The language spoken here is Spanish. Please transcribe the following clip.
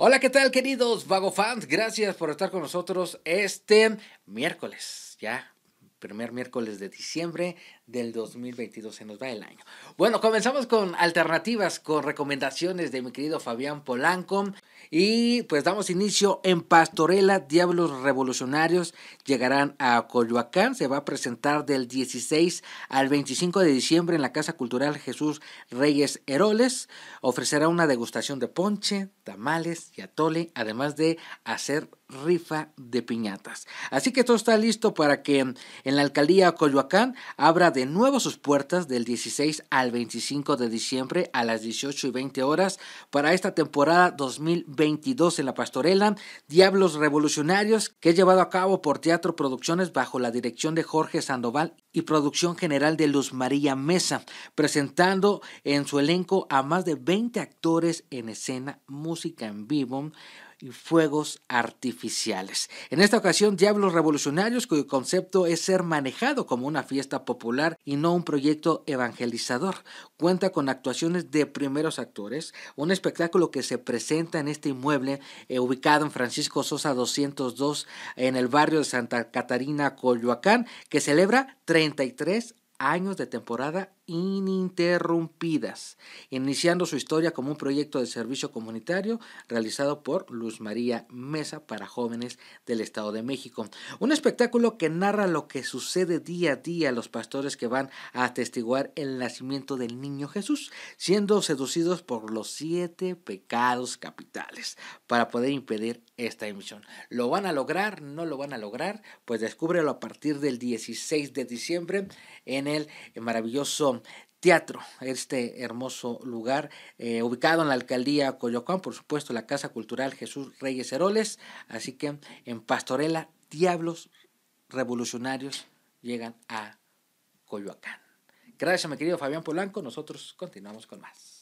Hola, ¿qué tal queridos Vago fans? Gracias por estar con nosotros este miércoles. Ya, primer miércoles de diciembre del 2022 se nos va el año. Bueno, comenzamos con alternativas, con recomendaciones de mi querido Fabián Polanco. Y pues damos inicio en Pastorela, Diablos Revolucionarios llegarán a Coyoacán, se va a presentar del 16 al 25 de diciembre en la Casa Cultural Jesús Reyes Heroles, ofrecerá una degustación de ponche, tamales y atole, además de hacer rifa de piñatas. Así que todo está listo para que mm, en la alcaldía Coyoacán abra de nuevo sus puertas del 16 al 25 de diciembre a las 18 y 20 horas para esta temporada 2022 en la pastorela Diablos Revolucionarios que es llevado a cabo por Teatro Producciones bajo la dirección de Jorge Sandoval y producción general de Luz María Mesa, presentando en su elenco a más de 20 actores en escena, música en vivo, y fuegos artificiales. En esta ocasión, Diablos Revolucionarios, cuyo concepto es ser manejado como una fiesta popular y no un proyecto evangelizador, cuenta con actuaciones de primeros actores, un espectáculo que se presenta en este inmueble eh, ubicado en Francisco Sosa 202 en el barrio de Santa Catarina, Coyoacán, que celebra 33 años de temporada ininterrumpidas, iniciando su historia como un proyecto de servicio comunitario realizado por Luz María Mesa para jóvenes del Estado de México. Un espectáculo que narra lo que sucede día a día a los pastores que van a atestiguar el nacimiento del niño Jesús, siendo seducidos por los siete pecados capitales para poder impedir esta emisión. ¿Lo van a lograr? ¿No lo van a lograr? Pues descúbrelo a partir del 16 de diciembre en el maravilloso teatro, este hermoso lugar, eh, ubicado en la alcaldía Coyoacán, por supuesto, la Casa Cultural Jesús Reyes Heroles, así que en Pastorela, diablos revolucionarios llegan a Coyoacán. Gracias, mi querido Fabián Polanco, nosotros continuamos con más.